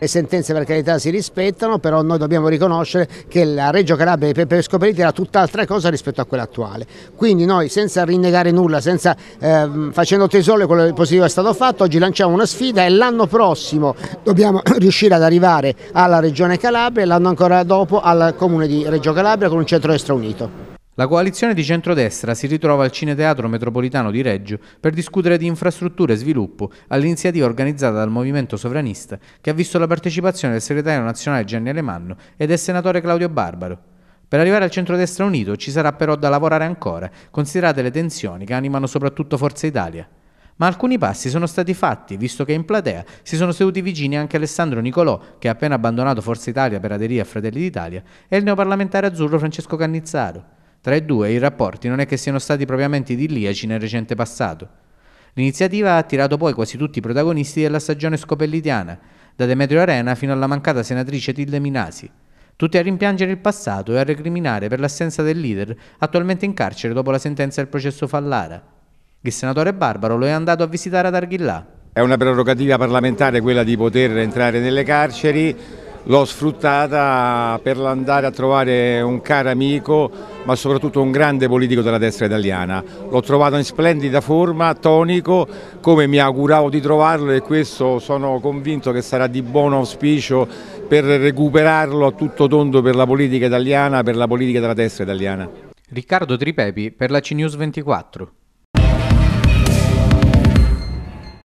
le sentenze per carità si rispettano, però noi dobbiamo riconoscere che la Reggio Calabria di Pepe Scoperiti era tutt'altra cosa rispetto a quella attuale. Quindi noi senza rinnegare nulla, senza, eh, facendo tesoro quello che positivo è stato fatto, oggi lanciamo una sfida e l'anno prossimo dobbiamo riuscire ad arrivare alla Regione Calabria e l'anno ancora dopo al Comune di Reggio Calabria con un centro unito. La coalizione di centrodestra si ritrova al Cineteatro Metropolitano di Reggio per discutere di infrastrutture e sviluppo all'iniziativa organizzata dal Movimento Sovranista che ha visto la partecipazione del segretario nazionale Gianni Alemanno e del senatore Claudio Barbaro. Per arrivare al centrodestra unito ci sarà però da lavorare ancora, considerate le tensioni che animano soprattutto Forza Italia. Ma alcuni passi sono stati fatti, visto che in platea si sono seduti vicini anche Alessandro Nicolò, che ha appena abbandonato Forza Italia per aderire a Fratelli d'Italia, e il neoparlamentare azzurro Francesco Cannizzaro. Tra i due i rapporti non è che siano stati propriamente idilliaci nel recente passato. L'iniziativa ha attirato poi quasi tutti i protagonisti della stagione scopellitiana, da Demetrio Arena fino alla mancata senatrice Tilde Minasi, tutti a rimpiangere il passato e a recriminare per l'assenza del leader attualmente in carcere dopo la sentenza del processo Fallara. Il senatore Barbaro lo è andato a visitare ad Arghillà. È una prerogativa parlamentare quella di poter entrare nelle carceri, l'ho sfruttata per andare a trovare un caro amico ma soprattutto un grande politico della destra italiana. L'ho trovato in splendida forma, tonico, come mi auguravo di trovarlo e questo sono convinto che sarà di buon auspicio per recuperarlo a tutto tondo per la politica italiana, per la politica della destra italiana. Riccardo Tripepi per la CNews 24.